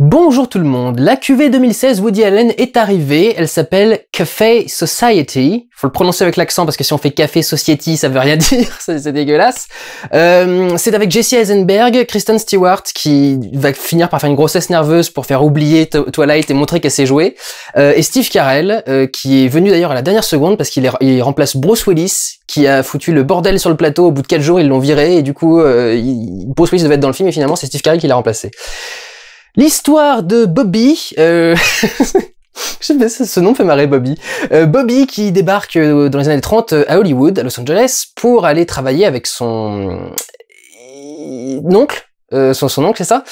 Bonjour tout le monde, la cuvée 2016 Woody Allen est arrivée, elle s'appelle Café Society, faut le prononcer avec l'accent parce que si on fait Café Society ça veut rien dire, c'est dégueulasse. Euh, c'est avec Jesse Eisenberg, Kristen Stewart qui va finir par faire une grossesse nerveuse pour faire oublier Twilight et montrer qu'elle s'est jouer, euh, et Steve Carell euh, qui est venu d'ailleurs à la dernière seconde parce qu'il remplace Bruce Willis qui a foutu le bordel sur le plateau, au bout de 4 jours ils l'ont viré et du coup euh, Bruce Willis devait être dans le film et finalement c'est Steve Carell qui l'a remplacé. L'histoire de Bobby, euh... Je sais pas, ce nom fait marrer Bobby. Euh, Bobby qui débarque euh, dans les années 30 euh, à Hollywood, à Los Angeles, pour aller travailler avec son oncle. son, oncle, c'est ça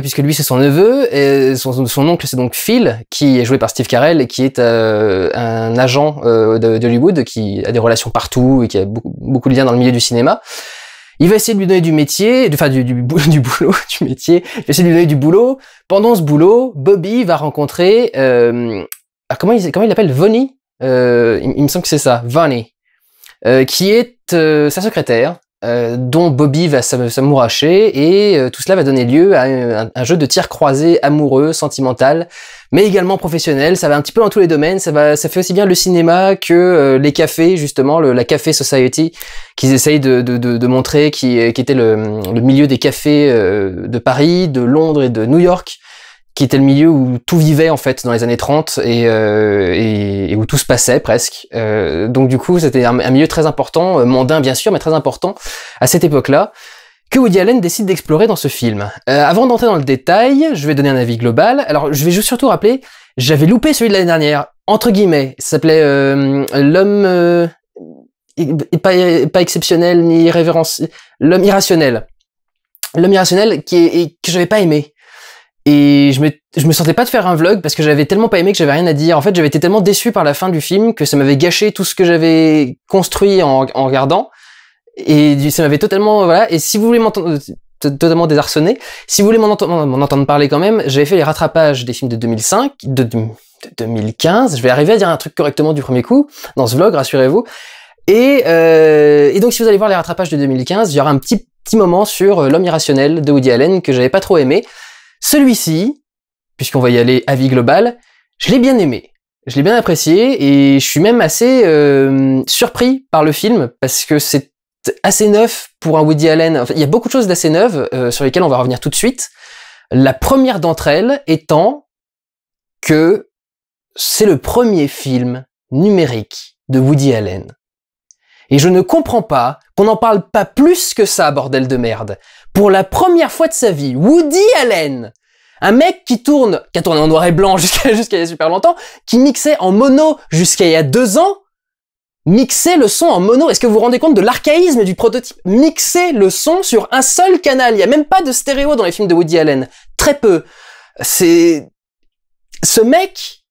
Puisque lui, c'est son neveu. Et son, oncle, c'est donc Phil, qui est joué par Steve Carell et qui est un agent d'Hollywood, qui a des relations partout et qui a beaucoup de liens dans le milieu du cinéma. Il va essayer de lui donner du métier, enfin du, du, du boulot, du métier. Il va essayer de lui donner du boulot. Pendant ce boulot, Bobby va rencontrer euh, ah, comment il comment il l'appelle Vonnie. Euh, il, me semble que c'est ça, Vonnie, euh, qui est euh, sa secrétaire, euh, dont Bobby va s'amouracher et tout cela va donner lieu à un, un jeu de tir croisé amoureux, sentimental mais également professionnel. Ça va un petit peu dans tous les domaines. Ça va, ça fait aussi bien le cinéma que euh, les cafés, justement, le, la Café Society, qu'ils essayent de, de, de, de montrer, qui, euh, qui était le, le, milieu des cafés euh, de Paris, de Londres et de New York qui était le milieu où tout vivait en fait dans les années 30 et, et, où tout se passait presque. donc du coup c'était un, milieu très important, mondain bien sûr, mais très important à cette époque-là que Woody Allen décide d'explorer dans ce film. Euh, avant d'entrer dans le détail, je vais donner un avis global. Alors, je vais juste surtout rappeler, j'avais loupé celui de l'année dernière, entre guillemets. Ça s'appelait euh, L'homme... Euh, pas, pas, exceptionnel, ni irrévérencié. L'homme irrationnel. L'homme irrationnel qui est, et, que j'avais pas aimé. Et je me, je me sentais pas de faire un vlog parce que j'avais tellement pas aimé que j'avais rien à dire. En fait, j'avais été tellement déçu par la fin du film que ça m'avait gâché tout ce que j'avais construit en, en regardant. Et ça m'avait totalement, voilà. Et si vous voulez m'entendre, euh, totalement désarçonné. Si vous voulez m'en entendre, parler quand même, j'avais fait les rattrapages des films de 2005, de, de, 2015. Je vais arriver à dire un truc correctement du premier coup dans ce vlog, rassurez-vous. Et, euh, et, donc si vous allez voir les rattrapages de 2015, il y aura un petit petit moment sur euh, L'homme irrationnel de Woody Allen que j'avais pas trop aimé. Celui-ci, puisqu'on va y aller à vie globale, je l'ai bien aimé. Je l'ai bien apprécié et je suis même assez euh, surpris par le film parce que c'est assez neuf pour un Woody Allen. il y a beaucoup de choses d'assez neuves euh, sur lesquelles on va revenir tout de suite. La première d'entre elles étant que c'est le premier film numérique de Woody Allen. Et je ne comprends pas qu'on n'en parle pas plus que ça, bordel de merde. Pour la première fois de sa vie, Woody Allen, un mec qui tourne, qui a tourné en noir et blanc jusqu'à jusqu'à il y a super longtemps, qui mixait en mono jusqu'à il y a deux ans, mixer le son en mono. Est-ce que vous vous rendez compte de l'archaïsme du prototype Mixer le son sur un seul canal. Il n'y a même pas de stéréo dans les films de Woody Allen. Très peu. C'est... Ce mec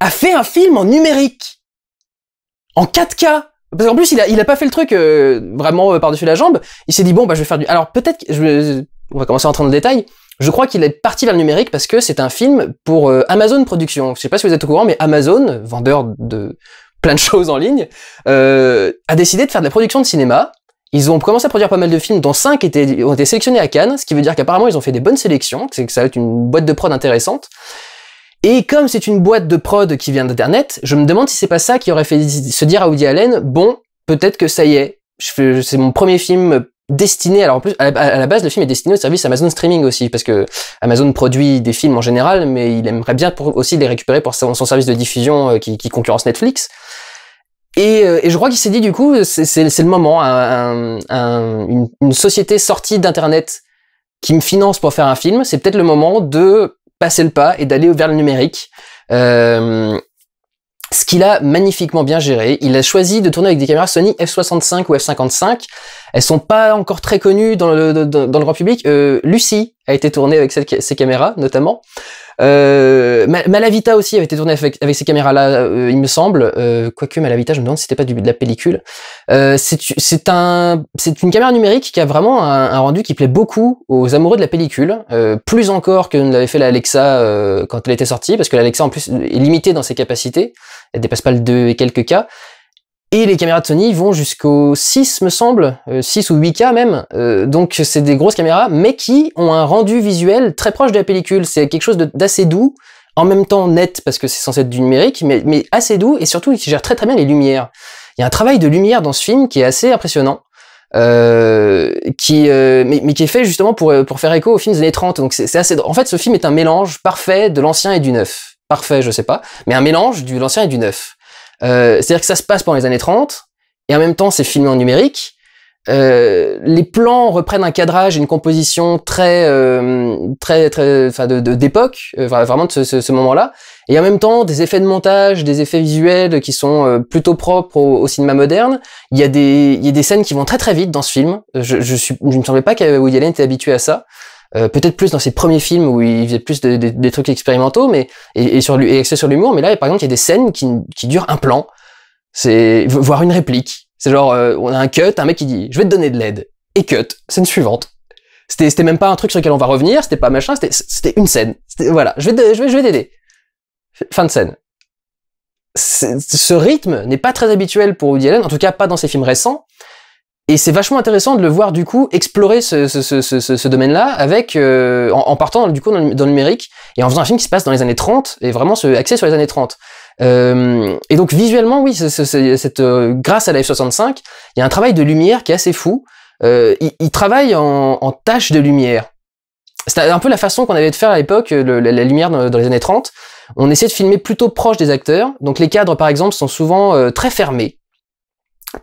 a fait un film en numérique. En 4K. Parce qu'en plus, il a, a pas fait le truc euh, vraiment euh, par-dessus la jambe. Il s'est dit, bon, bah, je vais faire du... Alors peut-être... Je... On va commencer à train dans le détail. Je crois qu'il est parti vers le numérique parce que c'est un film pour euh, Amazon Productions. Je sais pas si vous êtes au courant, mais Amazon, vendeur de plein de choses en ligne, euh, a décidé de faire de la production de cinéma. Ils ont commencé à produire pas mal de films, dont 5 étaient, ont été sélectionnés à Cannes, ce qui veut dire qu'apparemment ils ont fait des bonnes sélections, c'est que ça va être une boîte de prod intéressante. Et comme c'est une boîte de prod qui vient d'Internet, je me demande si c'est pas ça qui aurait fait se dire à Woody Allen, bon, peut-être que ça y est, c'est mon premier film destiné, alors en plus, à la, base, le film est destiné au service Amazon Streaming aussi, parce que Amazon produit des films en général, mais il aimerait bien pour aussi les récupérer pour son, service de diffusion euh, qui, qui concurrence Netflix. Et, euh, et, je crois qu'il s'est dit du coup, c'est le moment, un, une, société sortie d'Internet qui me finance pour faire un film, c'est peut-être le moment de passer le pas et d'aller vers le numérique. Euh, ce qu'il a magnifiquement bien géré, il a choisi de tourner avec des caméras Sony F65 ou F55. Elles sont pas encore très connues dans le, dans, le grand public. Euh, Lucie a été tournée avec ces caméras notamment. Euh, Malavita aussi avait été tourné avec, ces caméras-là, euh, il me semble. Euh, quoique Malavita, je me demande si c'était pas du, de la pellicule. c'est une caméra numérique qui a vraiment un, rendu qui plaît beaucoup aux amoureux de la pellicule, plus encore que ne l'avait fait la Alexa quand elle était sortie, parce que l'Alexa en plus est limitée dans ses capacités, elle dépasse pas le 2 et quelques cas. Et les caméras de Sony vont jusqu'au 6, me semble, 6 euh, ou 8K même. Euh, donc c'est des grosses caméras, mais qui ont un rendu visuel très proche de la pellicule. C'est quelque chose d'assez doux, en même temps net, parce que c'est censé être du numérique, mais, assez doux, et surtout, qui gère très très bien les lumières. Il y a un travail de lumière dans ce film qui est assez impressionnant. Euh, qui mais, qui est fait justement pour pour faire écho aux films des années 30 donc c'est assez en fait ce film est un mélange parfait de l'ancien et du neuf parfait je sais pas mais un mélange du l'ancien et du neuf euh, c'est-à-dire que ça se passe pendant les années 30, et en même temps c'est filmé en numérique. Euh, les plans reprennent un cadrage, une composition très, euh, très, très, enfin d'époque, de, euh, vraiment de ce, ce, moment-là, et en même temps des effets de montage, des effets visuels qui sont plutôt propres au, cinéma moderne. Il y a des, il y a des scènes qui vont très très vite dans ce film. Je, je, me je me pas que Allen était habitué à ça. Euh, peut-être plus dans ses premiers films où il faisait plus des trucs expérimentaux, mais et, et sur et axé sur l'humour. Mais là, par exemple, il y a des scènes qui, qui durent un plan, c'est voire une réplique. C'est genre euh, on a un cut, un mec qui dit je vais te donner de l'aide et cut scène suivante. C'était c'était même pas un truc sur lequel on va revenir, c'était pas machin, c'était c'était une scène. Voilà, je vais je vais je vais t'aider. Fin de scène. Ce rythme n'est pas très habituel pour Woody Allen, en tout cas pas dans ses films récents. Et c'est vachement intéressant de le voir du coup explorer ce, ce, ce, ce domaine-là avec euh, en, partant du coup dans le, numérique et en faisant un film qui se passe dans les années 30 et vraiment se axer sur les années 30. Euh, et donc visuellement, oui, cette, euh, grâce à la F65, il y a un travail de lumière qui est assez fou. Euh, il, il travaille en, en taches de lumière. C'est un peu la façon qu'on avait de faire à l'époque, la, lumière dans, dans, les années 30. On essayait de filmer plutôt proche des acteurs. Donc les cadres, par exemple, sont souvent très fermés.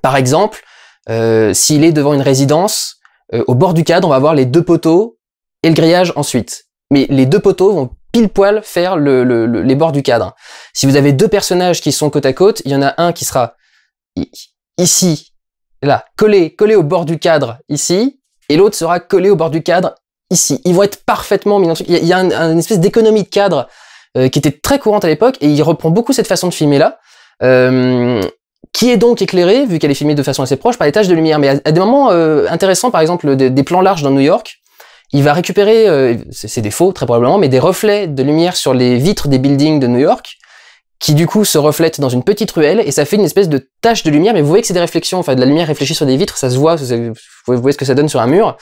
Par exemple, euh, S'il est devant une résidence, euh, au bord du cadre, on va voir les deux poteaux et le grillage ensuite. Mais les deux poteaux vont pile poil faire les bords du cadre. Si vous avez deux personnages qui sont côte à côte, il y en a un qui sera ici, là, collé, collé au bord du cadre ici, et l'autre sera collé au bord du cadre ici. Ils vont être parfaitement mis Il y a, une, espèce d'économie de cadre euh, qui était très courante à l'époque, et il reprend beaucoup cette façon de filmer là. Euh, qui est donc éclairé vu qu'elle est filmée de façon assez proche, par des taches de lumière. Mais à, des moments euh, intéressants, par exemple des, plans larges dans New York, il va récupérer, euh, c'est des faux très probablement, mais des reflets de lumière sur les vitres des buildings de New York, qui du coup se reflètent dans une petite ruelle, et ça fait une espèce de tache de lumière, mais vous voyez que c'est des réflexions, enfin de la lumière réfléchie sur des vitres, ça se voit, vous voyez ce que ça donne sur un mur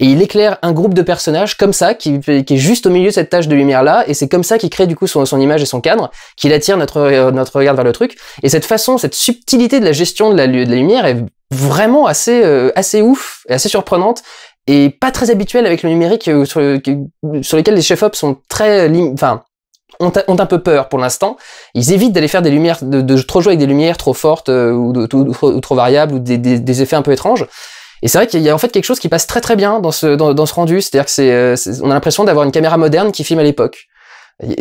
et il éclaire un groupe de personnages comme ça, qui, est juste au milieu de cette tâche de lumière-là, et c'est comme ça qu'il crée du coup son, son, image et son cadre, qu'il attire notre, euh, notre regard vers le truc, et cette façon, cette subtilité de la gestion de la, de la lumière est vraiment assez, euh, assez ouf, et assez surprenante, et pas très habituelle avec le numérique euh, sur, lequel les chefs op sont très... enfin, ont, un peu peur pour l'instant. Ils évitent d'aller faire des lumières, de, trop jouer avec des lumières trop fortes ou, trop, variables ou des, des, effets un peu étranges. Et c'est vrai qu'il y a en fait quelque chose qui passe très très bien dans ce, dans, ce rendu, c'est-à-dire que euh, c'est, on a l'impression d'avoir une caméra moderne qui filme à l'époque.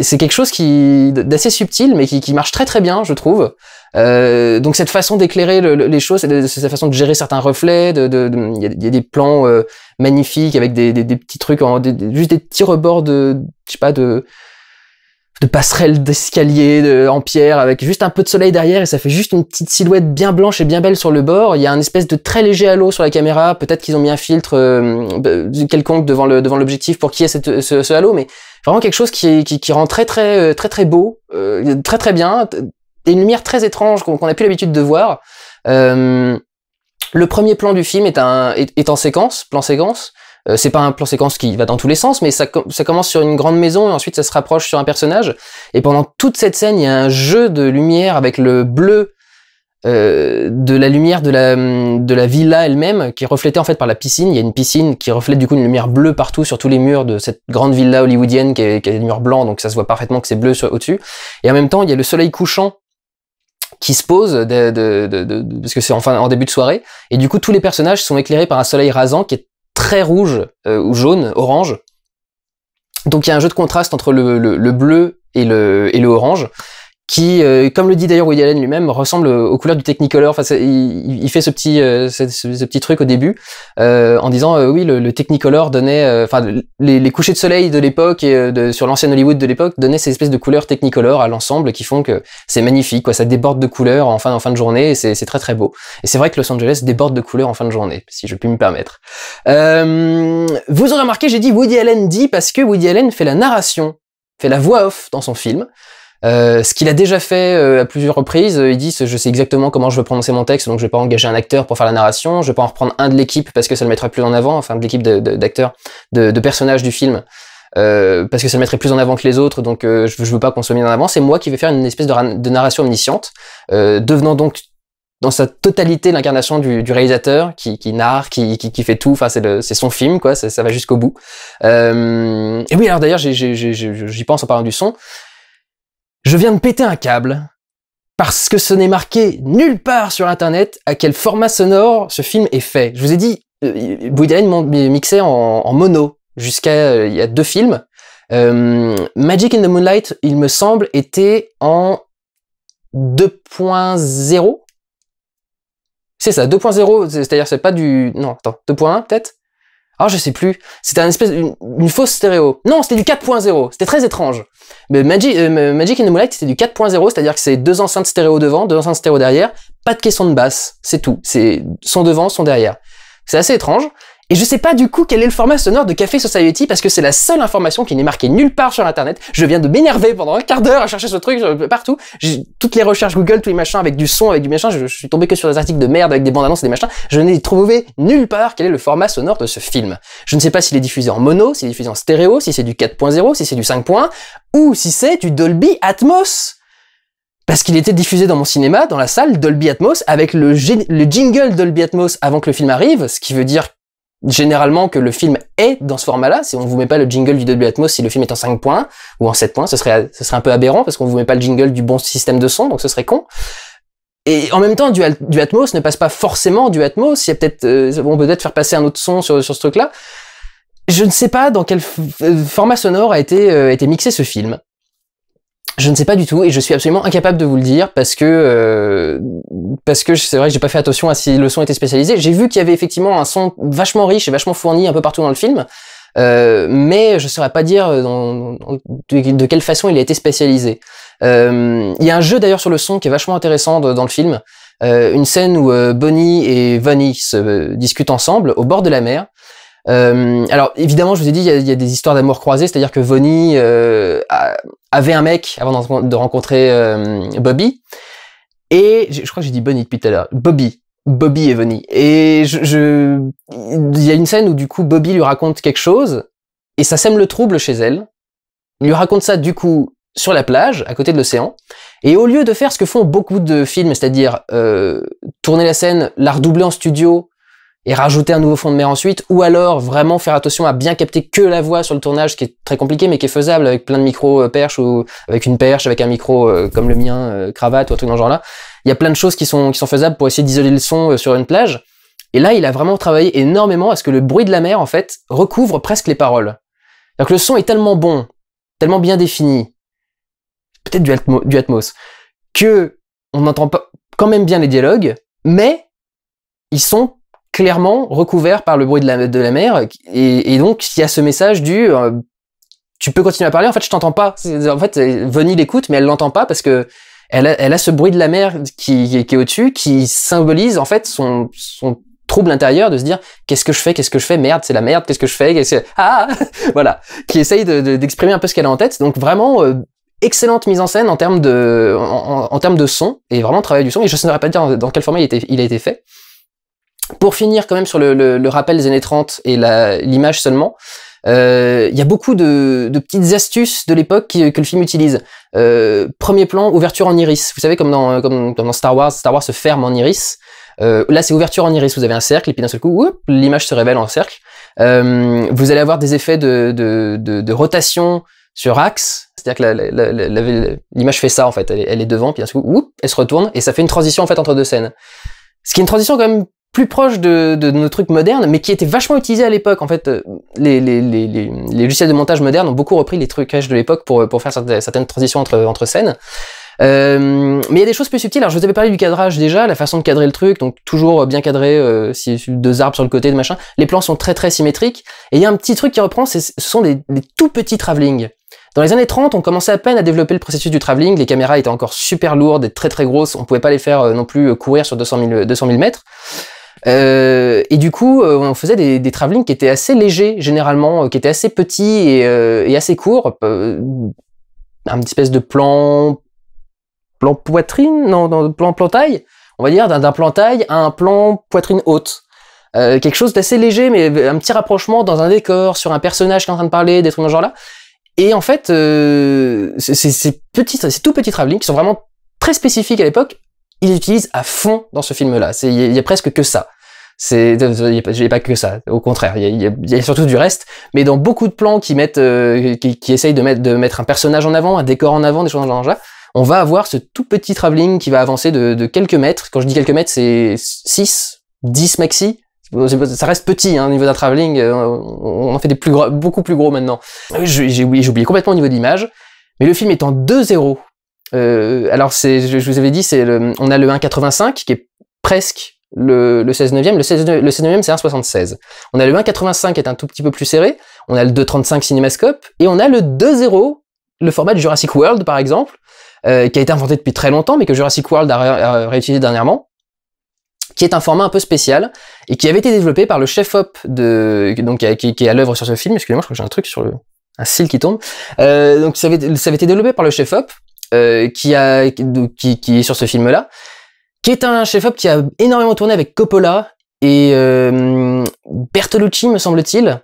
C'est quelque chose qui d'assez subtil, mais qui, qui, marche très très bien, je trouve. Euh, donc cette façon d'éclairer les choses, cette façon de gérer certains reflets, il de, de, y, a des plans euh, magnifiques avec des, des, petits trucs, juste des petits rebords de, je sais pas, de, de passerelles d'escalier en pierre avec juste un peu de soleil derrière et ça fait juste une petite silhouette bien blanche et bien belle sur le bord. Il y a un espèce de très léger halo sur la caméra. Peut-être qu'ils ont mis un filtre euh, quelconque devant le devant l'objectif pour qu'il y ait ce, halo, mais vraiment quelque chose qui, qui, rend très très euh, très très beau, euh, très très bien, et une lumière très étrange qu'on n'a plus l'habitude de voir. le premier plan du film est, un, est en séquence, plan séquence. Euh, c'est pas un plan séquence qui va dans tous les sens, mais ça, commence sur une grande maison et ensuite ça se rapproche sur un personnage. Et pendant toute cette scène, il y a un jeu de lumière avec le bleu euh, de la lumière de la, de la villa elle-même, qui est reflétée en fait par la piscine. Il y a une piscine qui reflète du coup une lumière bleue partout sur tous les murs de cette grande villa hollywoodienne qui a, des murs blancs, donc ça se voit parfaitement que c'est bleu au-dessus. Et en même temps, il y a le soleil couchant qui se pose de, parce que c'est en début de soirée et du coup tous les personnages sont éclairés par un soleil rasant qui est très rouge euh, ou jaune, orange. Donc il y a un jeu de contraste entre le, bleu et le, et le orange qui, euh, comme le dit d'ailleurs Woody Allen lui-même, ressemble aux couleurs du Technicolor. Enfin, il, fait ce petit, euh, ce, petit truc au début euh, en disant oui, le, Technicolor donnait, enfin, les, couchers de soleil de l'époque et sur l'ancienne Hollywood de l'époque donnaient ces espèces de couleurs Technicolor à l'ensemble qui font que c'est magnifique, quoi. Ça déborde de couleurs en fin, en fin de journée et c'est très très beau. Et c'est vrai que Los Angeles déborde de couleurs en fin de journée, si je puis me permettre. vous aurez remarqué, j'ai dit Woody Allen dit parce que Woody Allen fait la narration fait la voix off dans son film. Euh, ce qu'il a déjà fait euh, à plusieurs reprises, euh, il dit je sais exactement comment je veux prononcer mon texte, donc je vais pas engager un acteur pour faire la narration, je vais pas en reprendre un de l'équipe parce que ça le mettrait plus en avant, enfin de l'équipe d'acteurs, de, personnages du film, parce que ça le mettrait plus en avant que les autres, donc je, je, veux pas qu'on soit mis en avant. C'est moi qui vais faire une espèce de, narration omnisciente, devenant donc dans sa totalité l'incarnation du, réalisateur qui, qui narre, qui, qui, fait tout. Enfin, c'est son film, quoi. Ça, ça va jusqu'au bout. et oui, alors d'ailleurs, j'y pense en parlant du son. Je viens de péter un câble parce que ce n'est marqué nulle part sur internet à quel format sonore ce film est fait. Je vous ai dit, euh, m'a mixé en, mono jusqu'à euh, il y a deux films. Euh, Magic in the Moonlight, il me semble, était en 2.0. C'est ça, 2.0, c'est-à-dire c'est pas du... Non, attends, 2.1 peut-être ah, je sais plus. C'était un espèce, une, fausse stéréo. Non, c'était du 4.0. C'était très étrange. Mais euh, Magic, and the Moonlight, c'était du 4.0, c'est-à-dire que c'est deux enceintes stéréo devant, deux enceintes stéréo derrière, pas de caisson de basse, c'est tout. C'est son devant, son derrière. C'est assez étrange. Et je sais pas du coup quel est le format sonore de Café Society parce que c'est la seule information qui n'est marquée nulle part sur internet. Je viens de m'énerver pendant un quart d'heure à chercher ce truc partout. Toutes les recherches Google, tous les machins avec du son, avec du machin, je, suis tombé que sur des articles de merde avec des bandes annonces et des machins. Je n'ai trouvé nulle part quel est le format sonore de ce film. Je ne sais pas s'il est diffusé en mono, s'il est diffusé en stéréo, si c'est du 4.0, si c'est du 5.1 ou si c'est du Dolby Atmos parce qu'il était diffusé dans mon cinéma, dans la salle Dolby Atmos, avec le, le, jingle Dolby Atmos avant que le film arrive, ce qui veut dire généralement que le film est dans ce format-là. Si on vous met pas le jingle du W Atmos, si le film est en 5 points ou en 7 points, ce serait, ce serait un peu aberrant parce qu'on vous met pas le jingle du bon système de son, donc ce serait con. Et en même temps, du, Atmos ne passe pas forcément du Atmos. Il y a peut-être, euh, on peut peut-être faire passer un autre son sur, sur ce truc-là. Je ne sais pas dans quel format sonore a été, euh, a été mixé ce film. Je ne sais pas du tout et je suis absolument incapable de vous le dire parce que euh, parce que c'est vrai que j'ai pas fait attention à si le son était spécialisé. J'ai vu qu'il y avait effectivement un son vachement riche et vachement fourni un peu partout dans le film, euh, mais je saurais pas dire de, quelle façon il a été spécialisé. Euh, il y a un jeu d'ailleurs sur le son qui est vachement intéressant dans le film. une scène où Bonnie et Vanny se discutent ensemble au bord de la mer euh, alors évidemment, je vous ai dit, il y, a des histoires d'amour croisées, c'est-à-dire que Bonnie euh, avait un mec avant de rencontrer euh, Bobby, et je crois que j'ai dit Bonnie depuis tout à l'heure, Bobby, Bobby et Bonnie, Et je, je, il y a une scène où du coup Bobby lui raconte quelque chose, et ça sème le trouble chez elle. Il lui raconte ça du coup sur la plage, à côté de l'océan, et au lieu de faire ce que font beaucoup de films, c'est-à-dire tourner la scène, la redoubler en studio, et rajouter un nouveau fond de mer ensuite, ou alors vraiment faire attention à bien capter que la voix sur le tournage, qui est très compliqué mais qui est faisable avec plein de micros euh, perches ou avec une perche, avec un micro euh, comme le mien, euh, cravate ou un truc dans ce genre-là. Il y a plein de choses qui sont, qui sont faisables pour essayer d'isoler le son sur une plage. Et là, il a vraiment travaillé énormément à ce que le bruit de la mer, en fait, recouvre presque les paroles. Donc le son est tellement bon, tellement bien défini, peut-être du, du, Atmos, que on n'entend pas quand même bien les dialogues, mais ils sont clairement recouvert par le bruit de la, de la mer. Et, donc, il y a ce message du euh, tu peux continuer à parler. En fait, je t'entends pas. En fait, Vonnie l'écoute, mais elle l'entend pas parce que elle a, elle a, ce bruit de la mer qui, qui, est au-dessus, qui symbolise en fait son, son trouble intérieur de se dire qu'est-ce que je fais, qu'est-ce que je fais, merde, c'est la merde, qu'est-ce que je fais, ah, voilà, qui essaye d'exprimer de, un peu ce qu'elle a en tête. Donc vraiment euh, excellente mise en scène en termes de en, termes de son et vraiment travail du son. Et je ne saurais pas dire dans, quel format il, était, il a été fait. Pour finir quand même sur le, rappel des années 30 et l'image seulement, euh, il y a beaucoup de, petites astuces de l'époque que le film utilise. Euh, premier plan, ouverture en iris. Vous savez, euh, comme dans, Star Wars, Star Wars se ferme en iris. là, c'est ouverture en iris. Vous avez un cercle, et puis d'un seul coup, l'image se révèle en cercle. vous allez avoir des effets de, rotation sur axe. C'est-à-dire que l'image fait ça, en fait. Elle, est devant, puis d'un seul coup, elle se retourne, et ça fait une transition, en fait, entre deux scènes. Ce qui est une transition quand même plus proche de, nos trucs modernes, mais qui était vachement utilisé à l'époque. En fait, euh, les, logiciels de montage modernes ont beaucoup repris les trucs de l'époque pour, faire certaines, transitions entre, entre scènes. Euh, mais il y a des choses plus subtiles. Alors, je vous avais parlé du cadrage déjà, la façon de cadrer le truc, donc toujours bien cadré, euh, deux arbres sur le côté, de machin. Les plans sont très très symétriques. Et il y a un petit truc qui reprend, ce sont des, tout petits travelling. Dans les années 30, on commençait à peine à développer le processus du travelling. Les caméras étaient encore super lourdes et très très grosses. On pouvait pas les faire non plus courir sur 200 000, 200 000 mètres. Euh, et du coup, euh, on faisait des, des travelling qui étaient assez légers généralement, euh, qui étaient assez petits et, assez courts. un espèce de plan, plan poitrine, non, plan, plan taille, on va dire, d'un plan taille à un plan poitrine haute. quelque chose d'assez léger, mais un petit rapprochement dans un décor, sur un personnage qui est en train de parler, des trucs de ce genre-là. Et en fait, ces petits, ces tout petits travelling qui sont vraiment très spécifiques à l'époque, il utilise à fond dans ce film-là. Il y, a presque que ça. C'est, j'ai pas que ça. Au contraire, il y, a surtout du reste. Mais dans beaucoup de plans qui mettent, euh, qui, essayent de mettre, de mettre un personnage en avant, un décor en avant, des choses dans le on va avoir ce tout petit travelling qui va avancer de, quelques mètres. Quand je dis quelques mètres, c'est 6, 10 maxi, ça reste petit, hein, au niveau d'un travelling, euh, on en fait des plus gros, beaucoup plus gros maintenant. Euh, j'ai oublié, oublié, complètement au niveau de mais le film est en 2-0 euh, alors c'est, je, vous avais dit, c'est on a le 1,85 qui est presque le, le 16 neuvième. Le 16 neuvième, c'est 1,76. On a le 1,85 qui est un tout petit peu plus serré. On a le 2,35 Cinémascope et on a le 2,0, le format de Jurassic World par exemple, euh, qui a été inventé depuis très longtemps, mais que Jurassic World a, réutilisé dernièrement qui est un format un peu spécial et qui avait été développé par le chef op de donc qui, est à l'œuvre sur ce film. Excusez-moi, je crois que j'ai un truc sur le un cil qui tombe. Euh, donc ça avait, ça avait été développé par le chef op euh, qui, a, qui, est sur ce film-là, qui est un chef-op qui a énormément tourné avec Coppola et euh, Bertolucci, me semble-t-il,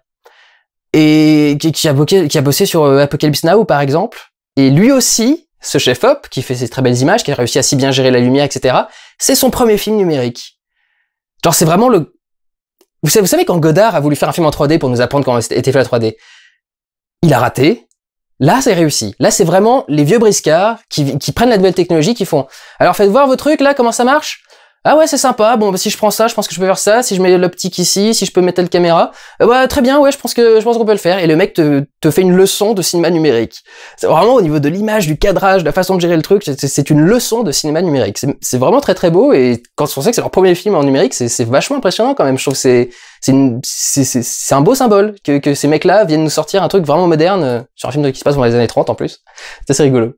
et qui, a bossé sur euh, Apocalypse Now, par exemple. Et lui aussi, ce chef-op, qui fait ces très belles images, qui a réussi à si bien gérer la lumière, etc., c'est son premier film numérique. Genre, c'est vraiment le... Vous savez, vous savez quand Godard a voulu faire un film en 3D pour nous apprendre comment était fait la 3D Il a raté, Là, c'est réussi. Là, c'est vraiment les vieux briscards qui, qui prennent la nouvelle technologie, qui font. Alors, faites voir vos trucs, là, comment ça marche ah ouais, c'est sympa. Bon, bah, si je prends ça, je pense que je peux faire ça. Si je mets l'optique ici, si je peux mettre la caméra. Ah ouais, très bien. Ouais, je pense que je pense qu'on peut le faire. Et le mec te, te fait une leçon de cinéma numérique. C'est vraiment au niveau de l'image, du cadrage, de la façon de gérer le truc, c'est une leçon de cinéma numérique. C'est vraiment très très beau. Et quand on sait que c'est leur premier film en numérique, c'est vachement impressionnant quand même. Je trouve c'est c'est un beau symbole que, que ces mecs-là viennent nous sortir un truc vraiment moderne euh, sur un film qui se passe dans les années 30 en plus. C'est assez rigolo.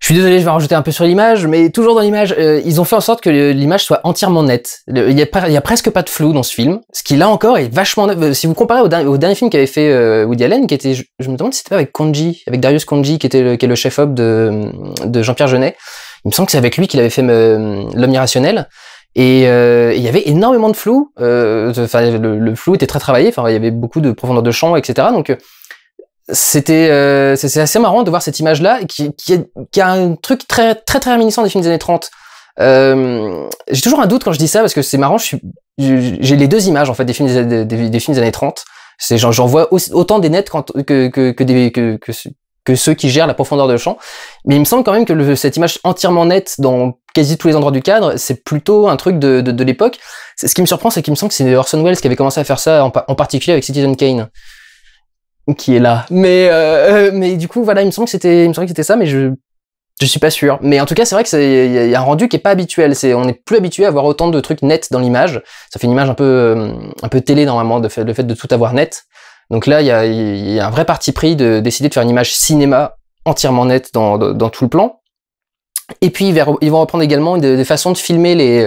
Je suis désolé, je vais rajouter un peu sur l'image, mais toujours dans l'image, euh, ils ont fait en sorte que l'image soit entièrement nette. Il n'y a, a, presque pas de flou dans ce film, ce qui là encore est vachement... Euh, si vous comparez au, dernier, film qu'avait fait euh, Woody Allen, qui était, je, me demande si c'était avec Konji, avec Darius Konji, qui, était le, qui est le chef-op de, de Jean-Pierre Jeunet, il me semble que c'est avec lui qu'il avait fait L'homme irrationnel, et il y avait énormément de flou, enfin le, le, flou était très travaillé, enfin il y avait beaucoup de profondeur de champ, etc. Donc c'était euh, c'est assez marrant de voir cette image là qui, qui, a un truc très très très réminiscent des films des années 30 euh, j'ai toujours un doute quand je dis ça parce que c'est marrant j'ai les deux images en fait des films des, films des années 30 c'est j'en vois autant des nets que, que, que, ceux qui gèrent la profondeur de champ mais il me semble quand même que cette image entièrement nette dans quasi tous les endroits du cadre c'est plutôt un truc de, de, de l'époque ce qui me surprend c'est qu'il me semble que c'est Orson Welles qui avait commencé à faire ça en particulier avec Citizen Kane qui est là. Mais euh, euh, mais du coup voilà, il me semble que c'était il me semble que c'était ça, mais je je suis pas sûr. Mais en tout cas, c'est vrai que c'est y, y a un rendu qui est pas habituel. C'est on n'est plus habitué à voir autant de trucs nets dans l'image. Ça fait une image un peu euh, un peu télé normalement de fait, le fait de tout avoir net. Donc là, il y a, y a, un vrai parti pris de décider de faire une image cinéma entièrement nette dans, dans, tout le plan. Et puis ils vont reprendre également des, façons de filmer les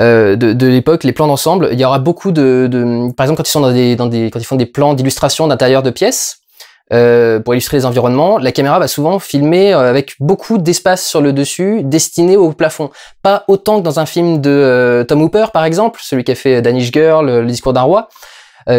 euh, de, l'époque, les plans d'ensemble. Il y aura beaucoup de, par exemple quand ils sont ils font des plans d'illustration d'intérieur de pièces. Euh, pour illustrer les environnements, la caméra va souvent filmer euh, avec beaucoup d'espace sur le dessus destiné au plafond. Pas autant que dans un film de Tom Hooper, par exemple, celui qui a fait Danish Girl, Le discours d'un roi,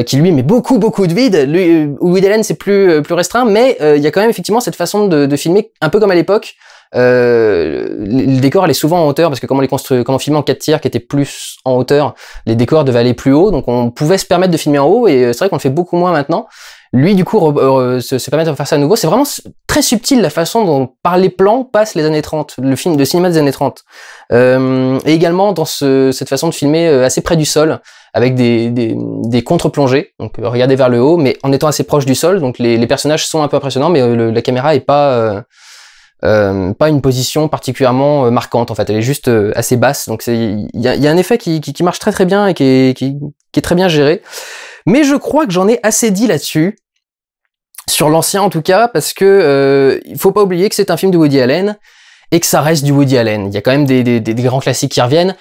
qui lui met beaucoup, beaucoup de vide. Lui, Woody c'est plus, plus restreint, mais il y a quand même effectivement cette façon de, de filmer un peu comme à l'époque, euh, le décor allait souvent en hauteur parce que comme on les construit, comme on filmait en 4 tiers qui était plus en hauteur, les décors devaient aller plus haut, donc on pouvait se permettre de filmer en haut et euh, c'est vrai qu'on le fait beaucoup moins maintenant. Lui, du coup, se, se permettre de faire ça à nouveau, c'est vraiment très subtil la façon dont par les plans passe les années 30, le film de cinéma des années 30. Euh, et également dans ce, cette façon de filmer euh, assez près du sol, avec des, des, des contre-plongées, donc euh, regarder vers le haut, mais en étant assez proche du sol, donc les, les personnages sont un peu impressionnants, mais la caméra est pas... Euh, pas une position particulièrement euh, marquante en fait, elle est juste euh, assez basse. Donc il y a, y a, un effet qui, qui, qui, marche très très bien et qui est, qui, qui est très bien géré. Mais je crois que j'en ai assez dit là-dessus sur l'ancien en tout cas, parce que euh, il faut pas oublier que c'est un film de Woody Allen et que ça reste du Woody Allen. Il y a quand même des, des, des grands classiques qui reviennent,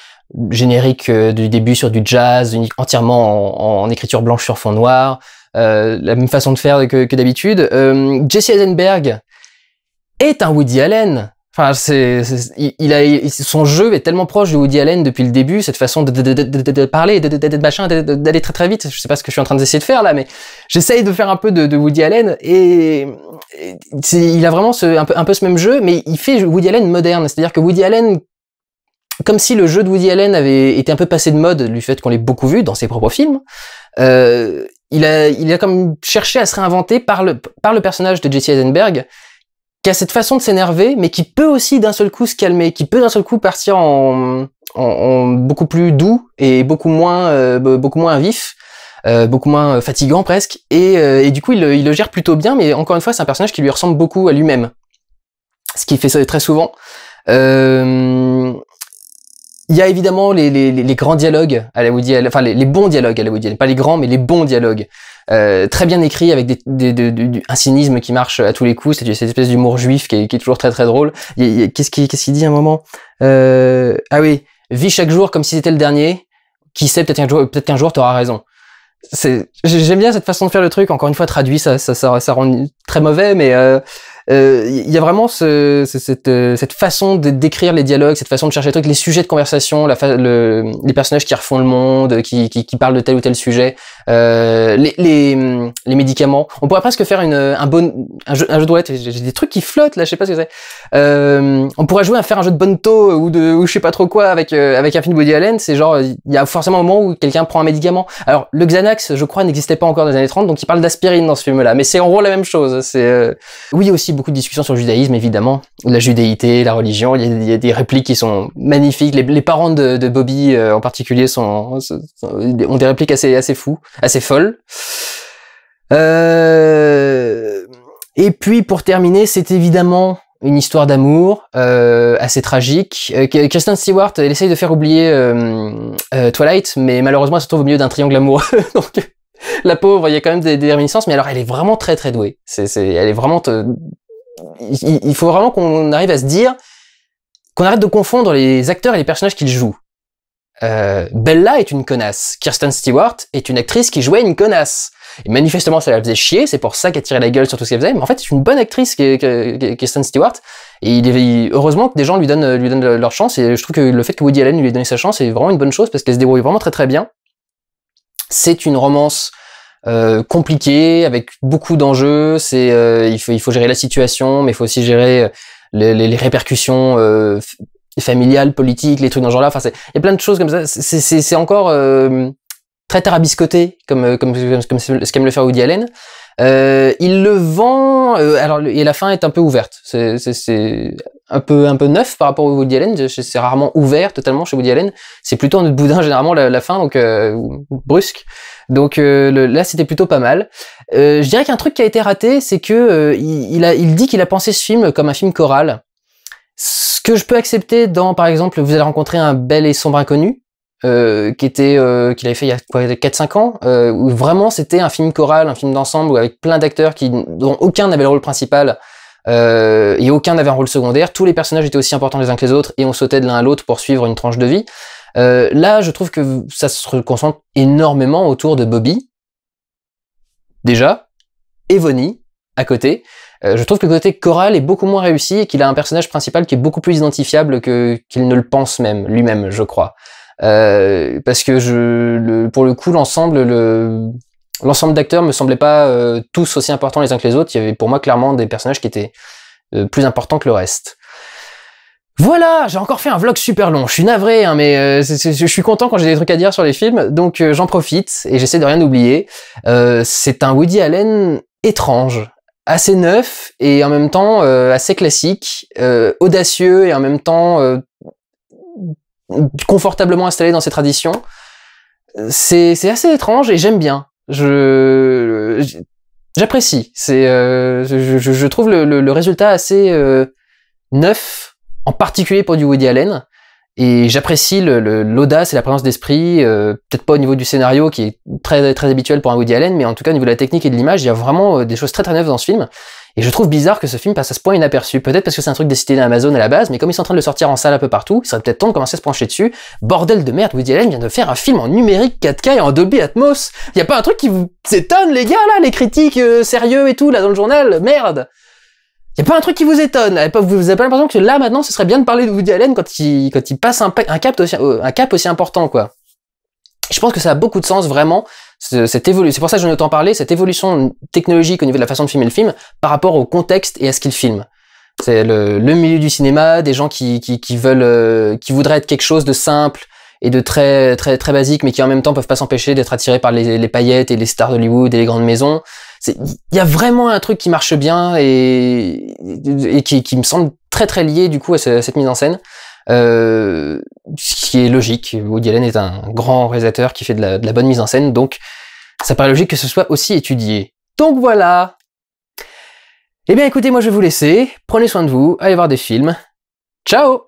générique du début sur du jazz, entièrement en, écriture blanche sur fond noir, euh, la même façon de faire que, que d'habitude. Jesse Eisenberg, est un Woody Allen. Enfin, c'est, il a, son jeu est tellement proche de Woody Allen depuis le début, cette façon de, parler, de, machin, d'aller très très vite. Je sais pas ce que je suis en train d'essayer de faire là, mais j'essaye de faire un peu de, Woody Allen et, il a vraiment un, peu, un peu ce même jeu, mais il fait Woody Allen moderne. C'est-à-dire que Woody Allen, comme si le jeu de Woody Allen avait été un peu passé de mode du fait qu'on l'ait beaucoup vu dans ses propres films. Euh, il a, il a comme cherché à se réinventer par le, par le personnage de Jesse Eisenberg qui a cette façon de s'énerver, mais qui peut aussi d'un seul coup se calmer, qui peut d'un seul coup partir en, en, beaucoup plus doux et beaucoup moins, euh, beaucoup moins vif, euh, beaucoup moins fatigant presque. Et, euh, et du coup, il, il, le gère plutôt bien, mais encore une fois, c'est un personnage qui lui ressemble beaucoup à lui-même, ce qui fait ça très souvent. Il y a évidemment les, les, les grands dialogues à la Woody enfin les, les, bons dialogues à la Woody Allen, pas les grands, mais les bons dialogues. Euh, très bien écrit avec des, des, un cynisme qui marche à tous les coups, c'est cette espèce d'humour juif qui est, toujours très très drôle. Qu'est-ce qu'il dit un moment euh, Ah oui, vis chaque jour comme si c'était le dernier. Qui sait, peut-être qu'un jour, peut-être qu'un jour, t'auras raison. j'aime bien cette façon de faire le truc. Encore une fois, traduit, ça, ça, ça rend très mauvais, mais il euh, euh y a vraiment euh, cette, façon de décrire les dialogues, cette façon de chercher les trucs, les sujets de conversation, la les personnages qui refont le monde, qui, qui, parlent de tel ou tel sujet, euh, les, médicaments. On pourrait presque faire un, bon, un, jeu, jeu de roulette. J'ai des trucs qui flottent là, je sais pas ce que c'est. on pourrait jouer à faire un jeu de bonto ou de ou je sais pas trop quoi avec avec un film Woody Allen. C'est genre il y a forcément un moment où quelqu'un prend un médicament. Alors le Xanax, je crois, n'existait pas encore dans les années 30, donc il parle d'aspirine dans ce film-là, mais c'est en gros la même chose. C'est euh, y oui, aussi beaucoup de discussions sur le judaïsme, évidemment, la judéité, la religion. Il y a, des répliques qui sont magnifiques. Les, parents de, Bobby euh, en particulier sont, ont des répliques assez assez fous, assez folles. Euh, et puis pour terminer, c'est évidemment une histoire d'amour assez tragique. Euh, Kristen Stewart, elle essaye de faire oublier Twilight, mais malheureusement, elle se trouve au milieu d'un triangle amoureux. donc, la pauvre, il y a quand même des, des, réminiscences, mais alors elle est vraiment très très douée. C'est, elle est vraiment. Il, faut vraiment qu'on arrive à se dire qu'on arrête de confondre les acteurs et les personnages qu'ils jouent. Euh, Bella est une connasse. Kirsten Stewart est une actrice qui jouait une connasse. Et manifestement, ça la faisait chier. C'est pour ça qu'elle tirait la gueule sur tout ce qu'elle faisait. Mais en fait, c'est une bonne actrice, Kirsten Stewart. Et il heureusement que des gens lui donnent, lui donnent leur chance. Et je trouve que le fait que Woody Allen lui ait donné sa chance est vraiment une bonne chose parce qu'elle se débrouille vraiment très très bien. C'est une romance euh, compliquée, avec beaucoup d'enjeux. C'est euh, il, faut, il faut gérer la situation, mais il faut aussi gérer euh, les, les, les répercussions euh, familiales, politiques, les trucs dans ce genre-là. Enfin, il y a plein de choses comme ça. C'est encore euh, très tarabiscoté, comme comme, comme, comme ce qu'aime le faire Woody Allen. il le vend. alors et la fin est un peu ouverte. C'est un peu, un peu neuf par rapport au Woody Allen. C'est rarement ouvert totalement chez Woody Allen. C'est plutôt un autre boudin généralement la, fin, donc euh, brusque. Donc euh, là, c'était plutôt pas mal. Euh, je dirais qu'un truc qui a été raté, c'est que il, il, dit qu'il a pensé ce film comme un film choral. Ce que je peux accepter dans, par exemple, vous allez rencontrer un bel et sombre inconnu, qui était qu'il avait fait il y a 4-5 ans euh, où vraiment c'était un film choral un film d'ensemble avec plein d'acteurs qui dont aucun n'avait le rôle principal euh, et aucun n'avait un rôle secondaire, tous les personnages étaient aussi importants les uns que les autres, et on sautait de l'un à l'autre pour suivre une tranche de vie. Euh, là, je trouve que ça se concentre énormément autour de Bobby, déjà, et Vonnie, à côté. Euh, je trouve que le côté choral est beaucoup moins réussi et qu'il a un personnage principal qui est beaucoup plus identifiable que qu'il ne le pense même, lui-même, je crois. Euh, parce que je, le, pour le coup, l'ensemble, le, l'ensemble d'acteurs me semblait pas euh, tous aussi importants les uns que les autres. Il y avait pour moi clairement des personnages qui étaient euh, plus importants que le reste. Voilà, j'ai encore fait un vlog super long. Je suis navré, hein, mais euh, je suis content quand j'ai des trucs à dire sur les films, donc j'en profite et j'essaie de rien oublier. c'est un Woody Allen étrange, assez neuf et en même temps assez classique, audacieux et en même temps confortablement installé dans ses traditions. C'est assez étrange et j'aime bien. Je j'apprécie. C'est euh, je, je, trouve le, résultat assez euh, neuf, en particulier pour du Woody Allen. Et j'apprécie l'audace et la présence d'esprit, euh, peut-être pas au niveau du scénario qui est très très habituel pour un Woody Allen, mais en tout cas au niveau de la technique et de l'image, il y a vraiment des choses très très neuves dans ce film. Et je trouve bizarre que ce film passe à ce point inaperçu. Peut-être parce que c'est un truc décidé d'Amazon à la base, mais comme ils sont en train de le sortir en salle un peu partout, il serait peut-être temps de commencer à se pencher dessus. Bordel de merde, Woody Allen vient de faire un film en numérique 4K et en Dolby Atmos. Y a pas un truc qui vous étonne, les gars, là, les critiques euh, sérieux et tout, là, dans le journal Merde y a pas un truc qui vous étonne eh, Vous avez pas l'impression que là maintenant ce serait bien de parler de Woody Allen quand il, passe un, cap euh, un cap aussi important quoi. Je pense que ça a beaucoup de sens vraiment évolution, c'est pour ça que j'en ai t'en parlé, cette évolution technologique au niveau de la façon de filmer le film par rapport au contexte et à ce qu'il filme. C'est le, milieu du cinéma, des gens qui, veulent, euh, qui voudraient être quelque chose de simple et de très très très basique, mais qui en même temps peuvent pas s'empêcher d'être attirés par les, paillettes et les stars d'Hollywood et les grandes maisons. Il y a vraiment un truc qui marche bien et, qui, me semble très très lié du coup à cette mise en scène. Euh, ce qui est logique. Woody Allen est un grand réalisateur qui fait de la, bonne mise en scène, donc ça paraît logique que ce soit aussi étudié. Donc voilà Eh bien écoutez, moi je vais vous laisser, prenez soin de vous, allez voir des films. Ciao